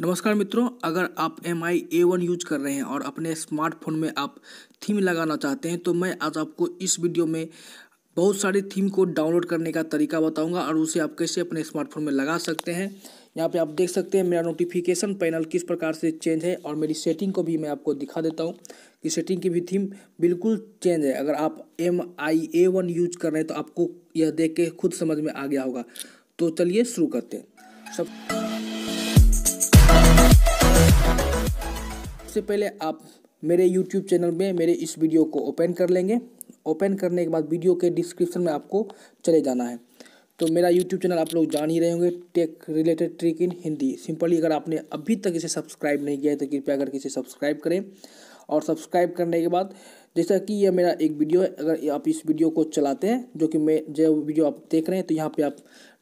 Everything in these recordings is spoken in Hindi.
नमस्कार मित्रों अगर आप M I A one use कर रहे हैं और अपने स्मार्टफोन में आप थीम लगाना चाहते हैं तो मैं आज आपको इस वीडियो में बहुत सारे थीम को डाउनलोड करने का तरीका बताऊंगा और उसे आप कैसे अपने स्मार्टफोन में लगा सकते हैं यहाँ पे आप देख सकते हैं मेरा नोटिफिकेशन पैनल किस प्रकार से चेंज है और मेरी सेटिंग को भी मैं आपको दिखा देता हूँ कि सेटिंग की भी थीम बिल्कुल चेंज है अगर आप M I A one use कर रहे हैं तो आपको यह देख के खुद समझ में आ गया होगा तो चलिए शुरू करते हैं सब सबसे पहले आप मेरे यूट्यूब चैनल में मेरे इस वीडियो को ओपन कर लेंगे ओपन करने के बाद वीडियो के डिस्क्रिप्शन में आपको चले जाना है तो मेरा यूट्यूब चैनल आप लोग जान ही रहे होंगे tech related trick in Hindi simply अगर आपने अभी तक इसे सब्सक्राइब नहीं किया है तो कृपया करके इसे सब्सक्राइब करें और सब्सक्राइब करने के बाद जैसा कि यह मेरा एक वीडियो है अगर आप इस वीडियो को चलाते हैं जो कि मैं जो वीडियो आप देख रहे हैं तो यहाँ पे आप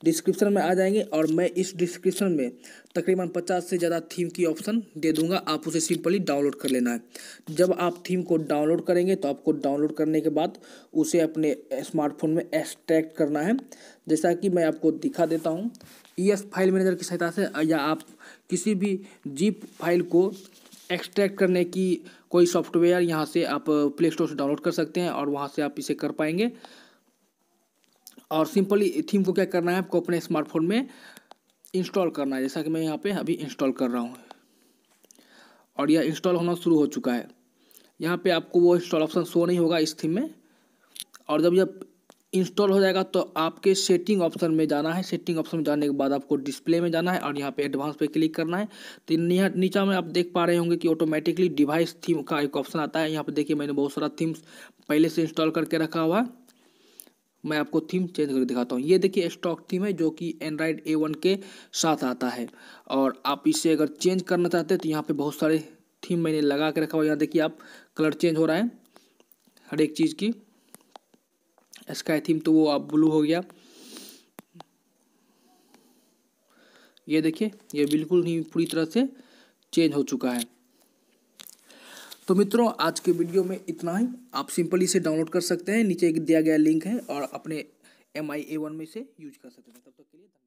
डिस्क्रिप्शन में आ जाएंगे और मैं इस डिस्क्रिप्शन में तकरीबन 50 से ज़्यादा थीम की ऑप्शन दे दूंगा आप उसे सिंपली डाउनलोड कर लेना है जब आप थीम को डाउनलोड करेंगे तो आपको डाउनलोड करने के बाद उसे अपने स्मार्टफोन में एक्सट्रैक्ट करना है जैसा कि मैं आपको दिखा देता हूँ ई फाइल मैनेजर की सहायता से या आप किसी भी जीप फाइल को एक्सट्रैक्ट करने की कोई सॉफ्टवेयर यहाँ से आप प्ले uh, स्टोर से डाउनलोड कर सकते हैं और वहाँ से आप इसे कर पाएंगे और सिंपली थीम को क्या करना है आपको अपने स्मार्टफोन में इंस्टॉल करना है जैसा कि मैं यहाँ पे अभी इंस्टॉल कर रहा हूँ और यह इंस्टॉल होना शुरू हो चुका है यहाँ पे आपको वो इंस्टॉल ऑप्शन शो नहीं होगा इस थीम में और जब यह इंस्टॉल हो जाएगा तो आपके सेटिंग ऑप्शन में जाना है सेटिंग ऑप्शन में जाने के बाद आपको डिस्प्ले में जाना है और यहाँ पे एडवांस पे क्लिक करना है तो यहाँ नीचा में आप देख पा रहे होंगे कि ऑटोमेटिकली डिवाइस थीम का एक ऑप्शन आता है यहाँ पे देखिए मैंने बहुत सारा थीम्स पहले से इंस्टॉल करके रखा हुआ है मैं आपको थीम चेंज करके दिखाता हूँ ये देखिए स्टॉक थीम है जो कि एंड्राइड ए वन के साथ आता है और आप इसे अगर चेंज करना चाहते हैं तो यहाँ पर बहुत सारे थीम मैंने लगा के रखा हुआ यहाँ देखिए आप कलर चेंज हो रहा है हर एक चीज़ की स्काई थीम तो वो अब ब्लू हो गया ये देखिए ये बिल्कुल ही पूरी तरह से चेंज हो चुका है तो मित्रों आज के वीडियो में इतना ही आप सिंपली इसे डाउनलोड कर सकते हैं नीचे एक दिया गया लिंक है और अपने एम आई ए वन में से यूज कर सकते हैं तब तक के लिए